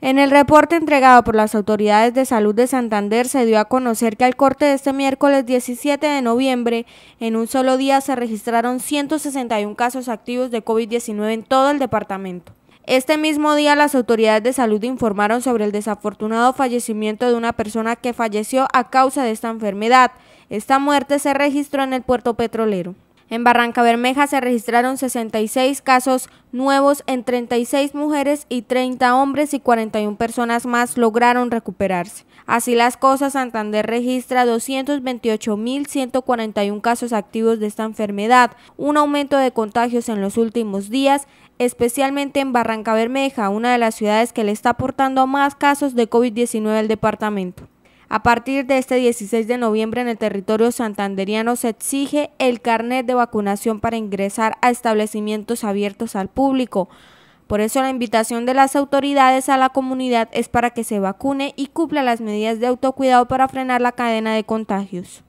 En el reporte entregado por las autoridades de salud de Santander se dio a conocer que al corte de este miércoles 17 de noviembre, en un solo día se registraron 161 casos activos de COVID-19 en todo el departamento. Este mismo día las autoridades de salud informaron sobre el desafortunado fallecimiento de una persona que falleció a causa de esta enfermedad. Esta muerte se registró en el puerto petrolero. En Barranca Bermeja se registraron 66 casos nuevos en 36 mujeres y 30 hombres y 41 personas más lograron recuperarse. Así las cosas, Santander registra 228.141 casos activos de esta enfermedad, un aumento de contagios en los últimos días, especialmente en Barranca Bermeja, una de las ciudades que le está aportando más casos de COVID-19 al departamento. A partir de este 16 de noviembre en el territorio santanderiano se exige el carnet de vacunación para ingresar a establecimientos abiertos al público. Por eso la invitación de las autoridades a la comunidad es para que se vacune y cumpla las medidas de autocuidado para frenar la cadena de contagios.